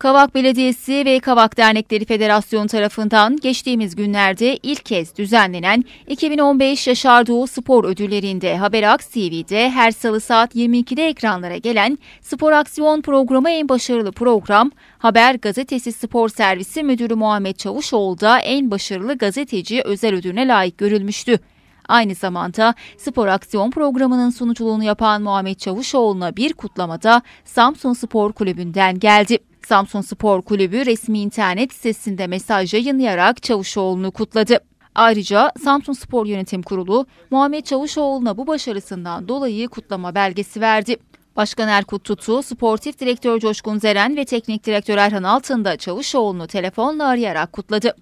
Kavak Belediyesi ve Kavak Dernekleri Federasyonu tarafından geçtiğimiz günlerde ilk kez düzenlenen 2015 Yaşar Doğu Spor Ödülleri'nde Haberaks TV'de her salı saat 22'de ekranlara gelen Spor Aksiyon programı en başarılı program, Haber Gazetesi Spor Servisi Müdürü Muhammed Çavuşoğlu da en başarılı gazeteci özel ödülüne layık görülmüştü. Aynı zamanda spor aksiyon programının sunuculuğunu yapan Muhammed Çavuşoğlu'na bir kutlamada Samsun Spor Kulübü'nden geldi. Samsun Spor Kulübü resmi internet sitesinde mesaj yayınlayarak Çavuşoğlu'nu kutladı. Ayrıca Samsun Spor Yönetim Kurulu Muhammed Çavuşoğlu'na bu başarısından dolayı kutlama belgesi verdi. Başkan Erkut Tutu, Sportif Direktör Coşkun Zeren ve Teknik Direktör Erhan Altın da Çavuşoğlu'nu telefonla arayarak kutladı.